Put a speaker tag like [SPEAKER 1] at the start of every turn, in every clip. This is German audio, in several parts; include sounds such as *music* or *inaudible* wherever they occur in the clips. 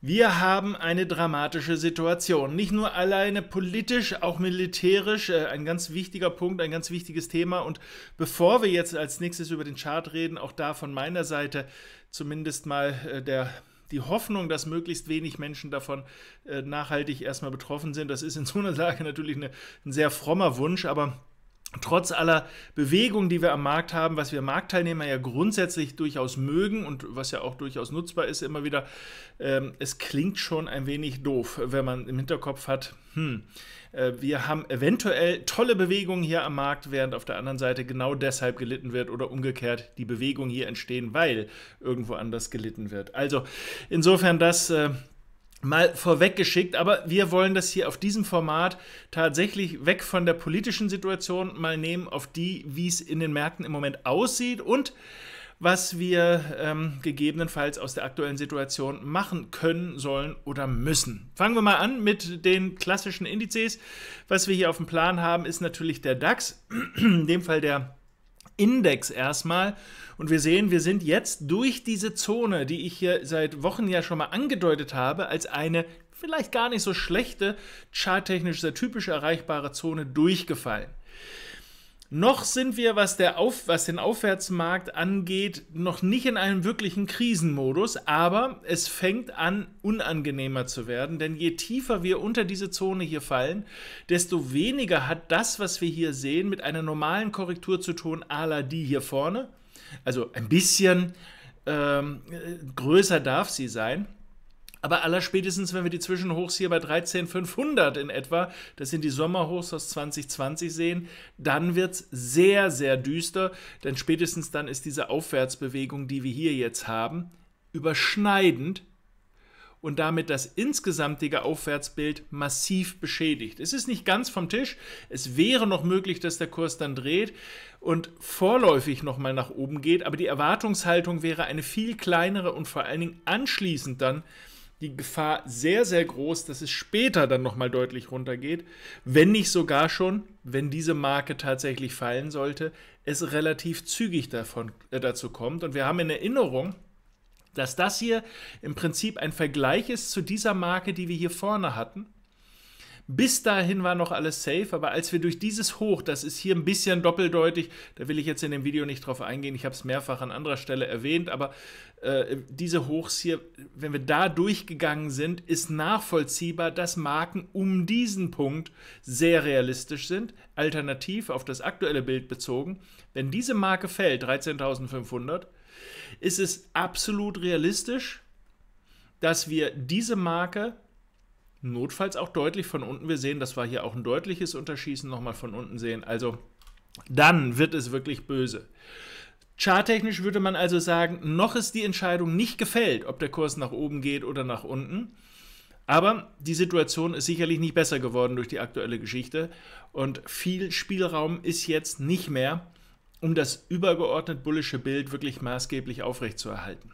[SPEAKER 1] Wir haben eine dramatische Situation. Nicht nur alleine politisch, auch militärisch. Äh, ein ganz wichtiger Punkt, ein ganz wichtiges Thema. Und bevor wir jetzt als nächstes über den Chart reden, auch da von meiner Seite zumindest mal äh, der die Hoffnung, dass möglichst wenig Menschen davon äh, nachhaltig erstmal betroffen sind. Das ist in so einer Lage natürlich eine, ein sehr frommer Wunsch, aber trotz aller Bewegungen, die wir am Markt haben, was wir Marktteilnehmer ja grundsätzlich durchaus mögen und was ja auch durchaus nutzbar ist, immer wieder, ähm, es klingt schon ein wenig doof, wenn man im Hinterkopf hat, hm, äh, wir haben eventuell tolle Bewegungen hier am Markt, während auf der anderen Seite genau deshalb gelitten wird oder umgekehrt die Bewegungen hier entstehen, weil irgendwo anders gelitten wird. Also insofern das. Äh, mal vorweggeschickt, aber wir wollen das hier auf diesem Format tatsächlich weg von der politischen Situation mal nehmen, auf die, wie es in den Märkten im Moment aussieht und was wir ähm, gegebenenfalls aus der aktuellen Situation machen können, sollen oder müssen. Fangen wir mal an mit den klassischen Indizes. Was wir hier auf dem Plan haben, ist natürlich der DAX, *clears throat* in dem Fall der Index erstmal. Und wir sehen, wir sind jetzt durch diese Zone, die ich hier seit Wochen ja schon mal angedeutet habe, als eine vielleicht gar nicht so schlechte, charttechnisch sehr typisch erreichbare Zone durchgefallen. Noch sind wir, was, der Auf, was den Aufwärtsmarkt angeht, noch nicht in einem wirklichen Krisenmodus, aber es fängt an, unangenehmer zu werden, denn je tiefer wir unter diese Zone hier fallen, desto weniger hat das, was wir hier sehen, mit einer normalen Korrektur zu tun, à la die hier vorne. Also ein bisschen ähm, äh, größer darf sie sein. Aber allerspätestens, wenn wir die Zwischenhochs hier bei 13,500 in etwa, das sind die Sommerhochs aus 2020 sehen, dann wird es sehr, sehr düster, denn spätestens dann ist diese Aufwärtsbewegung, die wir hier jetzt haben, überschneidend und damit das insgesamtige Aufwärtsbild massiv beschädigt. Es ist nicht ganz vom Tisch, es wäre noch möglich, dass der Kurs dann dreht und vorläufig nochmal nach oben geht, aber die Erwartungshaltung wäre eine viel kleinere und vor allen Dingen anschließend dann die Gefahr sehr, sehr groß, dass es später dann nochmal deutlich runtergeht, wenn nicht sogar schon, wenn diese Marke tatsächlich fallen sollte, es relativ zügig davon, äh, dazu kommt. Und wir haben in Erinnerung, dass das hier im Prinzip ein Vergleich ist zu dieser Marke, die wir hier vorne hatten, bis dahin war noch alles safe, aber als wir durch dieses Hoch, das ist hier ein bisschen doppeldeutig, da will ich jetzt in dem Video nicht drauf eingehen, ich habe es mehrfach an anderer Stelle erwähnt, aber äh, diese Hochs hier, wenn wir da durchgegangen sind, ist nachvollziehbar, dass Marken um diesen Punkt sehr realistisch sind. Alternativ auf das aktuelle Bild bezogen, wenn diese Marke fällt, 13.500, ist es absolut realistisch, dass wir diese Marke notfalls auch deutlich von unten. Wir sehen, das war hier auch ein deutliches Unterschießen, nochmal von unten sehen. Also dann wird es wirklich böse. Charttechnisch würde man also sagen, noch ist die Entscheidung nicht gefällt, ob der Kurs nach oben geht oder nach unten. Aber die Situation ist sicherlich nicht besser geworden durch die aktuelle Geschichte und viel Spielraum ist jetzt nicht mehr, um das übergeordnet bullische Bild wirklich maßgeblich aufrechtzuerhalten.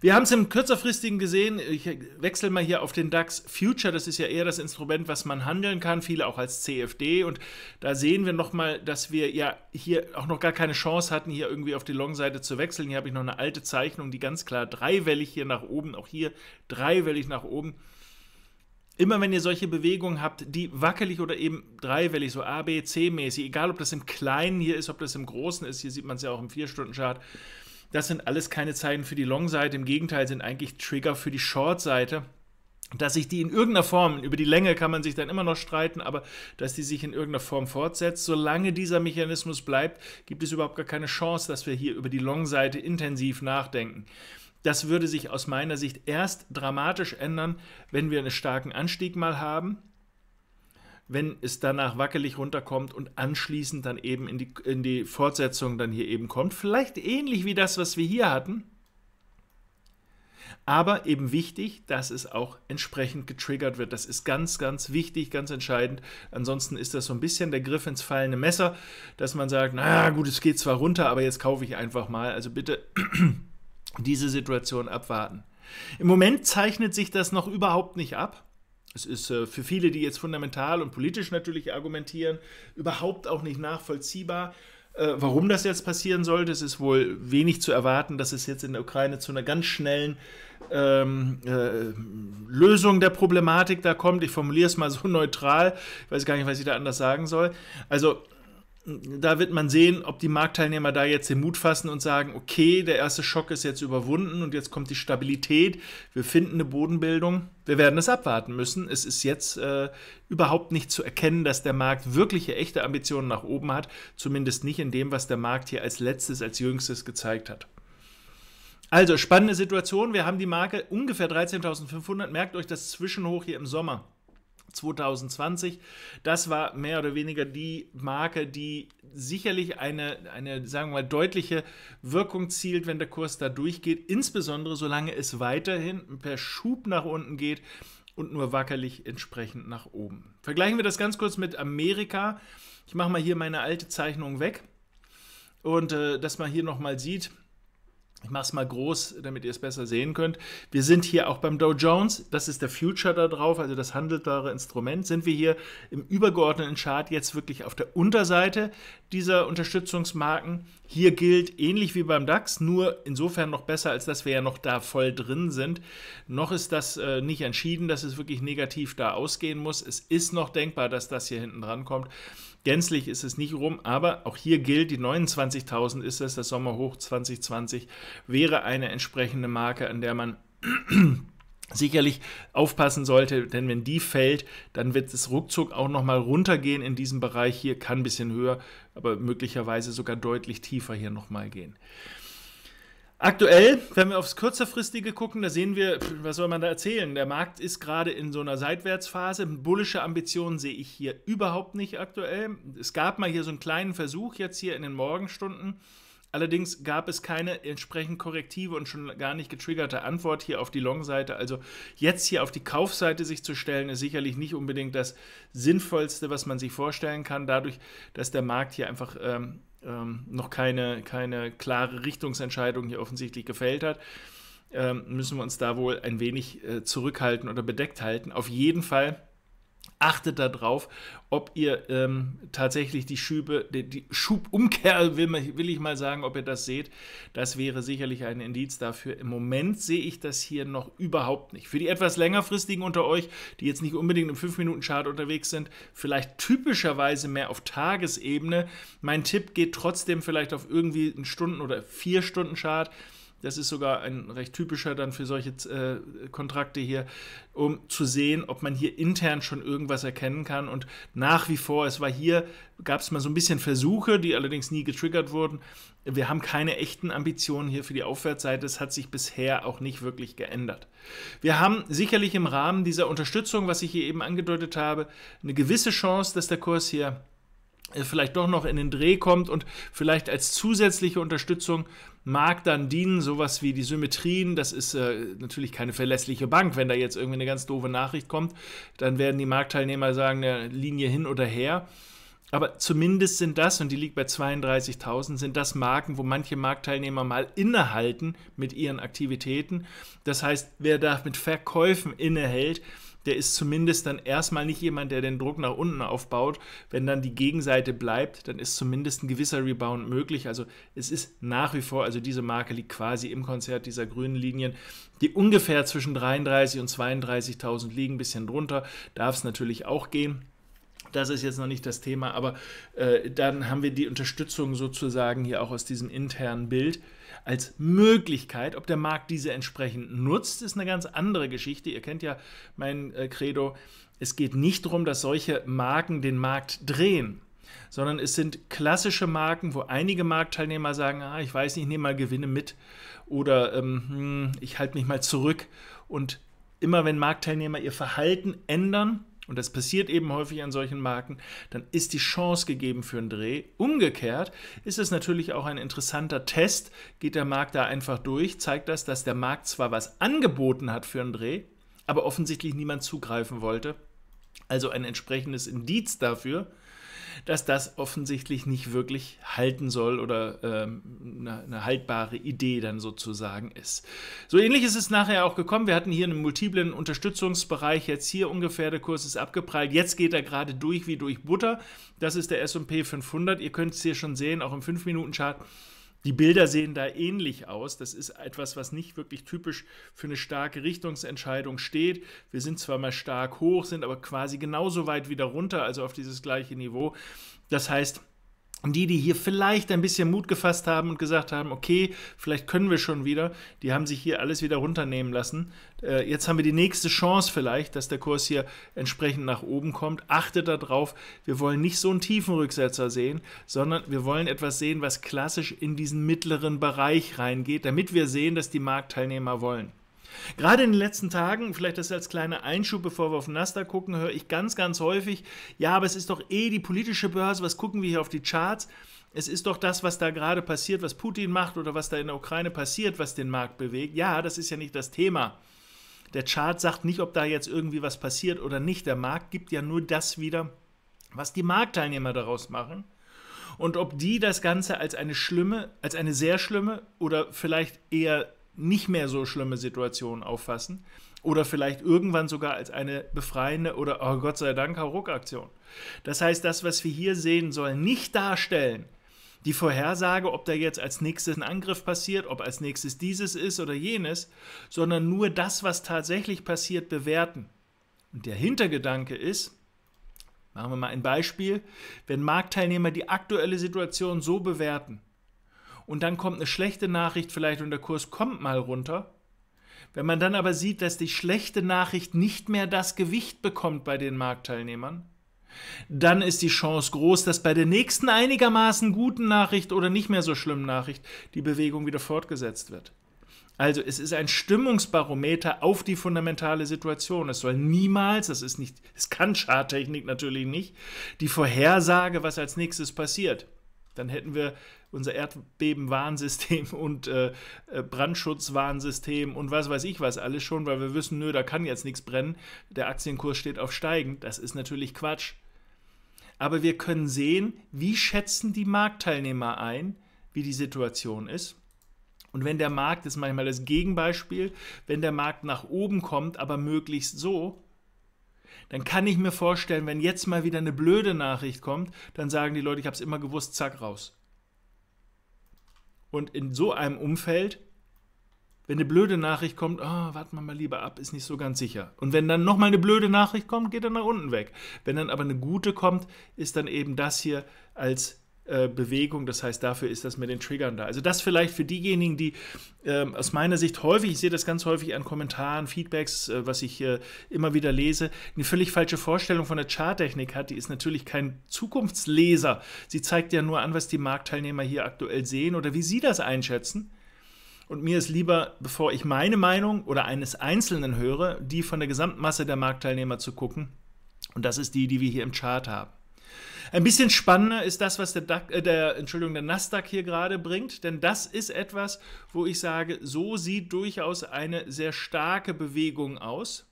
[SPEAKER 1] Wir haben es im kürzerfristigen gesehen. Ich wechsle mal hier auf den DAX Future. Das ist ja eher das Instrument, was man handeln kann, viele auch als CFD. Und da sehen wir nochmal, dass wir ja hier auch noch gar keine Chance hatten, hier irgendwie auf die Long-Seite zu wechseln. Hier habe ich noch eine alte Zeichnung, die ganz klar dreiwellig hier nach oben, auch hier dreiwellig nach oben. Immer wenn ihr solche Bewegungen habt, die wackelig oder eben dreiwellig, so A, B, C mäßig, egal ob das im Kleinen hier ist, ob das im Großen ist, hier sieht man es ja auch im 4-Stunden-Chart, das sind alles keine Zeichen für die Long-Seite, im Gegenteil sind eigentlich Trigger für die Short-Seite dass sich die in irgendeiner Form, über die Länge kann man sich dann immer noch streiten, aber dass die sich in irgendeiner Form fortsetzt, solange dieser Mechanismus bleibt, gibt es überhaupt gar keine Chance, dass wir hier über die Long-Seite intensiv nachdenken. Das würde sich aus meiner Sicht erst dramatisch ändern, wenn wir einen starken Anstieg mal haben, wenn es danach wackelig runterkommt und anschließend dann eben in die, in die Fortsetzung dann hier eben kommt. Vielleicht ähnlich wie das, was wir hier hatten. Aber eben wichtig, dass es auch entsprechend getriggert wird. Das ist ganz, ganz wichtig, ganz entscheidend. Ansonsten ist das so ein bisschen der Griff ins fallende Messer, dass man sagt, na gut, es geht zwar runter, aber jetzt kaufe ich einfach mal. Also bitte *clears throat* diese Situation abwarten. Im Moment zeichnet sich das noch überhaupt nicht ab. Es ist äh, für viele, die jetzt fundamental und politisch natürlich argumentieren, überhaupt auch nicht nachvollziehbar, äh, warum das jetzt passieren sollte. Es ist wohl wenig zu erwarten, dass es jetzt in der Ukraine zu einer ganz schnellen ähm, äh, Lösung der Problematik da kommt. Ich formuliere es mal so neutral. Ich weiß gar nicht, was ich da anders sagen soll. Also da wird man sehen, ob die Marktteilnehmer da jetzt den Mut fassen und sagen, okay, der erste Schock ist jetzt überwunden und jetzt kommt die Stabilität, wir finden eine Bodenbildung. Wir werden es abwarten müssen. Es ist jetzt äh, überhaupt nicht zu erkennen, dass der Markt wirkliche, echte Ambitionen nach oben hat, zumindest nicht in dem, was der Markt hier als letztes, als jüngstes gezeigt hat. Also spannende Situation. Wir haben die Marke ungefähr 13.500. Merkt euch das Zwischenhoch hier im Sommer. 2020. Das war mehr oder weniger die Marke, die sicherlich eine, eine sagen wir mal, deutliche Wirkung zielt, wenn der Kurs da durchgeht, insbesondere solange es weiterhin per Schub nach unten geht und nur wackerlich entsprechend nach oben. Vergleichen wir das ganz kurz mit Amerika. Ich mache mal hier meine alte Zeichnung weg und äh, dass man hier nochmal sieht, ich mache es mal groß, damit ihr es besser sehen könnt. Wir sind hier auch beim Dow Jones, das ist der Future da drauf, also das handelbare Instrument. Sind wir hier im übergeordneten Chart jetzt wirklich auf der Unterseite dieser Unterstützungsmarken. Hier gilt ähnlich wie beim DAX, nur insofern noch besser, als dass wir ja noch da voll drin sind. Noch ist das äh, nicht entschieden, dass es wirklich negativ da ausgehen muss. Es ist noch denkbar, dass das hier hinten dran kommt. Gänzlich ist es nicht rum, aber auch hier gilt, die 29.000 ist es, das Sommerhoch 2020 wäre eine entsprechende Marke, an der man *clears throat* sicherlich aufpassen sollte, denn wenn die fällt, dann wird es ruckzuck auch nochmal runtergehen in diesem Bereich hier, kann ein bisschen höher, aber möglicherweise sogar deutlich tiefer hier nochmal gehen. Aktuell, wenn wir aufs kürzerfristige gucken, da sehen wir, was soll man da erzählen? Der Markt ist gerade in so einer Seitwärtsphase. Bullische Ambitionen sehe ich hier überhaupt nicht aktuell. Es gab mal hier so einen kleinen Versuch jetzt hier in den Morgenstunden. Allerdings gab es keine entsprechend korrektive und schon gar nicht getriggerte Antwort hier auf die Long-Seite. Also jetzt hier auf die Kaufseite sich zu stellen, ist sicherlich nicht unbedingt das Sinnvollste, was man sich vorstellen kann, dadurch, dass der Markt hier einfach ähm, ähm, noch keine, keine klare Richtungsentscheidung hier offensichtlich gefällt hat, ähm, müssen wir uns da wohl ein wenig äh, zurückhalten oder bedeckt halten. Auf jeden Fall Achtet darauf, ob ihr ähm, tatsächlich die Schübe, die, die Schubumkehr, will, will, ich mal sagen, ob ihr das seht. Das wäre sicherlich ein Indiz dafür. Im Moment sehe ich das hier noch überhaupt nicht. Für die etwas längerfristigen unter euch, die jetzt nicht unbedingt im 5-Minuten-Chart unterwegs sind, vielleicht typischerweise mehr auf Tagesebene. Mein Tipp geht trotzdem vielleicht auf irgendwie einen Stunden- oder 4 stunden chart das ist sogar ein recht typischer dann für solche äh, Kontrakte hier, um zu sehen, ob man hier intern schon irgendwas erkennen kann. Und nach wie vor, es war hier, gab es mal so ein bisschen Versuche, die allerdings nie getriggert wurden. Wir haben keine echten Ambitionen hier für die Aufwärtsseite. Es hat sich bisher auch nicht wirklich geändert. Wir haben sicherlich im Rahmen dieser Unterstützung, was ich hier eben angedeutet habe, eine gewisse Chance, dass der Kurs hier äh, vielleicht doch noch in den Dreh kommt und vielleicht als zusätzliche Unterstützung mag dann dienen, sowas wie die Symmetrien, das ist äh, natürlich keine verlässliche Bank, wenn da jetzt irgendwie eine ganz doofe Nachricht kommt, dann werden die Marktteilnehmer sagen, eine Linie hin oder her. Aber zumindest sind das, und die liegt bei 32.000, sind das Marken, wo manche Marktteilnehmer mal innehalten mit ihren Aktivitäten. Das heißt, wer da mit Verkäufen innehält, der ist zumindest dann erstmal nicht jemand, der den Druck nach unten aufbaut. Wenn dann die Gegenseite bleibt, dann ist zumindest ein gewisser Rebound möglich. Also es ist nach wie vor, also diese Marke liegt quasi im Konzert dieser grünen Linien, die ungefähr zwischen 33 und 32.000 liegen, ein bisschen drunter, darf es natürlich auch gehen. Das ist jetzt noch nicht das Thema, aber äh, dann haben wir die Unterstützung sozusagen hier auch aus diesem internen Bild als Möglichkeit. Ob der Markt diese entsprechend nutzt, ist eine ganz andere Geschichte. Ihr kennt ja mein äh, Credo. Es geht nicht darum, dass solche Marken den Markt drehen, sondern es sind klassische Marken, wo einige Marktteilnehmer sagen, ah, ich weiß nicht, ich nehme mal Gewinne mit oder ähm, hm, ich halte mich mal zurück. Und immer wenn Marktteilnehmer ihr Verhalten ändern, und das passiert eben häufig an solchen Marken, dann ist die Chance gegeben für einen Dreh. Umgekehrt ist es natürlich auch ein interessanter Test. Geht der Markt da einfach durch, zeigt das, dass der Markt zwar was angeboten hat für einen Dreh, aber offensichtlich niemand zugreifen wollte. Also ein entsprechendes Indiz dafür, dass das offensichtlich nicht wirklich halten soll oder ähm, eine, eine, haltbare Idee dann sozusagen ist. So ähnlich ist es nachher auch gekommen. Wir hatten hier einen multiplen Unterstützungsbereich, jetzt hier ungefähr der Kurs ist abgeprallt. Jetzt geht er gerade durch wie durch Butter. Das ist der S&P 500. Ihr könnt es hier schon sehen, auch im 5-Minuten-Chart. Die Bilder sehen da ähnlich aus. Das ist etwas, was nicht wirklich typisch für eine starke Richtungsentscheidung steht. Wir sind zwar mal stark hoch, sind aber quasi genauso weit wieder runter, also auf dieses gleiche Niveau. Das heißt, die, die hier vielleicht ein bisschen Mut gefasst haben und gesagt haben, okay, vielleicht können wir schon wieder, die haben sich hier alles wieder runternehmen lassen. Äh, jetzt haben wir die nächste Chance vielleicht, dass der Kurs hier entsprechend nach oben kommt. Achtet darauf, wir wollen nicht so einen tiefen Rücksetzer sehen, sondern wir wollen etwas sehen, was klassisch in diesen mittleren Bereich reingeht, damit wir sehen, dass die Marktteilnehmer wollen. Gerade in den letzten Tagen, vielleicht das als kleiner Einschub, bevor wir auf Nasdaq gucken, höre ich ganz, ganz häufig, ja, aber es ist doch eh die politische Börse, was gucken wir hier auf die Charts? Es ist doch das, was da gerade passiert, was Putin macht oder was da in der Ukraine passiert, was den Markt bewegt. Ja, das ist ja nicht das Thema. Der Chart sagt nicht, ob da jetzt irgendwie was passiert oder nicht. Der Markt gibt ja nur das wieder, was die Marktteilnehmer daraus machen. Und ob die das Ganze als eine schlimme, als eine sehr schlimme oder vielleicht eher nicht mehr so schlimme Situationen auffassen oder vielleicht irgendwann sogar als eine befreiende oder oh Gott sei Dank Hauruck-Aktion. Das heißt, das, was wir hier sehen, soll nicht darstellen, die Vorhersage, ob da jetzt als nächstes ein Angriff passiert, ob als nächstes dieses ist oder jenes, sondern nur das, was tatsächlich passiert, bewerten. Und der Hintergedanke ist, machen wir mal ein Beispiel, wenn Marktteilnehmer die aktuelle Situation so bewerten, und dann kommt eine schlechte Nachricht vielleicht und der Kurs kommt mal runter. Wenn man dann aber sieht, dass die schlechte Nachricht nicht mehr das Gewicht bekommt bei den Marktteilnehmern, dann ist die Chance groß, dass bei der nächsten einigermaßen guten Nachricht oder nicht mehr so schlimmen Nachricht die Bewegung wieder fortgesetzt wird. Also es ist ein Stimmungsbarometer auf die fundamentale Situation. Es soll niemals, das ist nicht, es kann Schadtechnik natürlich nicht, die Vorhersage, was als nächstes passiert. Dann hätten wir unser Erdbebenwarnsystem *laughs* und äh, äh, Brandschutzwarnsystem und was weiß ich was alles schon, weil wir wissen, nö, da kann jetzt nichts brennen. Der Aktienkurs steht auf steigend. Das ist natürlich Quatsch. Aber wir können sehen, wie schätzen die Marktteilnehmer ein, wie die Situation ist. Und wenn der Markt, das ist manchmal das Gegenbeispiel, wenn der Markt nach oben kommt, aber möglichst so, dann kann ich mir vorstellen, wenn jetzt mal wieder eine blöde Nachricht kommt, dann sagen die Leute, ich habe es immer gewusst, zack, raus. Und in so einem Umfeld, wenn eine blöde Nachricht kommt, oh, warten wir mal lieber ab, ist nicht so ganz sicher. Und wenn dann nochmal eine blöde Nachricht kommt, geht er nach unten weg. Wenn dann aber eine gute kommt, ist dann eben das hier als äh, Bewegung. Das heißt, dafür ist das mit den Triggern da. Also das vielleicht für diejenigen, die äh, aus meiner Sicht häufig, ich sehe das ganz häufig an Kommentaren, Feedbacks, äh, was ich immer wieder lese, eine völlig falsche Vorstellung von der Charttechnik hat. Die ist natürlich kein Zukunftsleser. Sie zeigt ja nur an, was die Marktteilnehmer hier aktuell sehen oder wie sie das einschätzen. Und mir ist lieber, bevor ich meine Meinung oder eines Einzelnen höre, die von der Gesamtmasse der Marktteilnehmer zu gucken. Und das ist die, die wir hier im Chart haben. Ein bisschen spannender ist das, was der, DAC, äh, der, Entschuldigung, der Nasdaq hier gerade bringt, denn das ist etwas, wo ich sage, so sieht durchaus eine sehr starke Bewegung aus.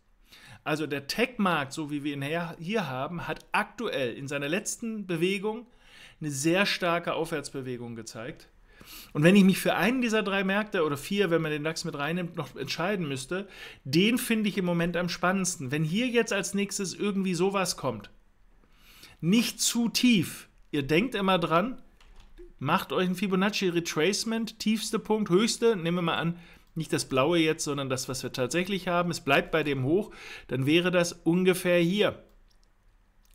[SPEAKER 1] Also der Tech-Markt, so wie wir ihn hier haben, hat aktuell in seiner letzten Bewegung eine sehr starke Aufwärtsbewegung gezeigt. Und wenn ich mich für einen dieser drei Märkte oder vier, wenn man den DAX mit reinnimmt, noch entscheiden müsste, den finde ich im Moment am spannendsten. Wenn hier jetzt als nächstes irgendwie sowas kommt, nicht zu tief. Ihr denkt immer dran, macht euch ein Fibonacci Retracement, tiefste Punkt, höchste, nehmen wir mal an, nicht das blaue jetzt, sondern das, was wir tatsächlich haben, es bleibt bei dem hoch, dann wäre das ungefähr hier.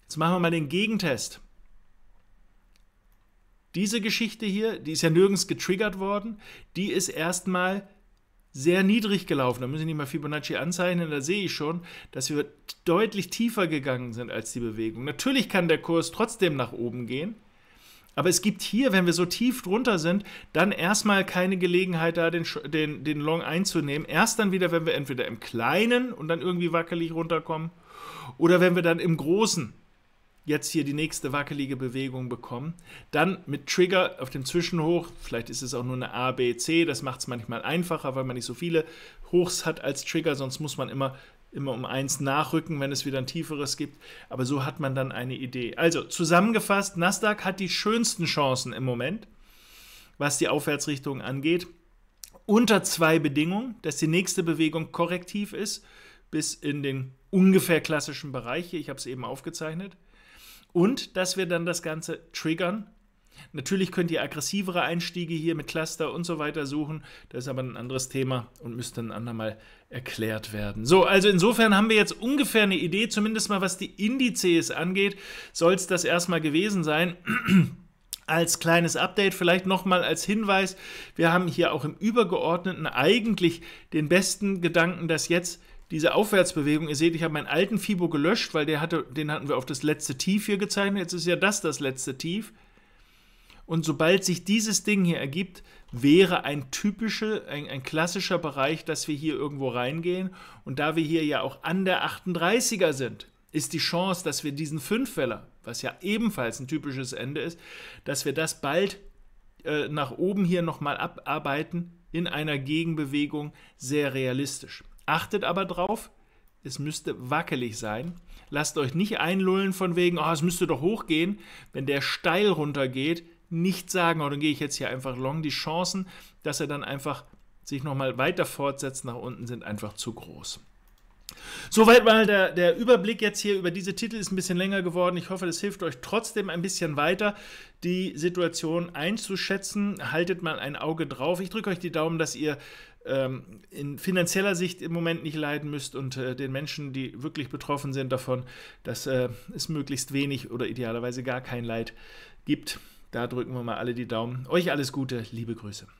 [SPEAKER 1] Jetzt machen wir mal den Gegentest. Diese Geschichte hier, die ist ja nirgends getriggert worden, die ist erstmal sehr niedrig gelaufen. Da muss ich nicht mal Fibonacci anzeichnen, da sehe ich schon, dass wir deutlich tiefer gegangen sind als die Bewegung. Natürlich kann der Kurs trotzdem nach oben gehen, aber es gibt hier, wenn wir so tief drunter sind, dann erstmal keine Gelegenheit da, den, den, den Long einzunehmen. Erst dann wieder, wenn wir entweder im Kleinen und dann irgendwie wackelig runterkommen oder wenn wir dann im Großen jetzt hier die nächste wackelige Bewegung bekommen. Dann mit Trigger auf dem Zwischenhoch, vielleicht ist es auch nur eine A, B, C, das macht es manchmal einfacher, weil man nicht so viele Hochs hat als Trigger, sonst muss man immer immer um eins nachrücken, wenn es wieder ein tieferes gibt. Aber so hat man dann eine Idee. Also zusammengefasst, Nasdaq hat die schönsten Chancen im Moment, was die Aufwärtsrichtung angeht. Unter zwei Bedingungen, dass die nächste Bewegung korrektiv ist, bis in den ungefähr klassischen Bereich. Hier, ich habe es eben aufgezeichnet und dass wir dann das Ganze triggern. Natürlich könnt ihr aggressivere Einstiege hier mit Cluster und so weiter suchen. Das ist aber ein anderes Thema und müsste ein andermal erklärt werden. So, also insofern haben wir jetzt ungefähr eine Idee, zumindest mal was die Indizes angeht, soll es das erstmal gewesen sein. *clears throat* als kleines Update, vielleicht nochmal als Hinweis, wir haben hier auch im Übergeordneten eigentlich den besten Gedanken, dass jetzt diese Aufwärtsbewegung, ihr seht, ich habe meinen alten Fibo gelöscht, weil der hatte, den hatten wir auf das letzte Tief hier gezeichnet. Jetzt ist ja das das letzte Tief. Und sobald sich dieses Ding hier ergibt, wäre ein typischer, ein, ein klassischer Bereich, dass wir hier irgendwo reingehen. Und da wir hier ja auch an der 38er sind, ist die Chance, dass wir diesen Fünffäller, was ja ebenfalls ein typisches Ende ist, dass wir das bald äh, nach oben hier nochmal abarbeiten in einer Gegenbewegung, sehr realistisch. Achtet aber drauf, es müsste wackelig sein. Lasst euch nicht einlullen von wegen, oh, es müsste doch hochgehen. Wenn der steil runtergeht, nicht sagen, oh, dann gehe ich jetzt hier einfach long. Die Chancen, dass er dann einfach sich nochmal weiter fortsetzt nach unten, sind einfach zu groß. Soweit mal der, der Überblick jetzt hier über diese Titel ist ein bisschen länger geworden. Ich hoffe, das hilft euch trotzdem ein bisschen weiter, die Situation einzuschätzen. Haltet mal ein Auge drauf. Ich drücke euch die Daumen, dass ihr ähm, in finanzieller Sicht im Moment nicht leiden müsst und äh, den Menschen, die wirklich betroffen sind davon, dass äh, es möglichst wenig oder idealerweise gar kein Leid gibt. Da drücken wir mal alle die Daumen. Euch alles Gute, liebe Grüße.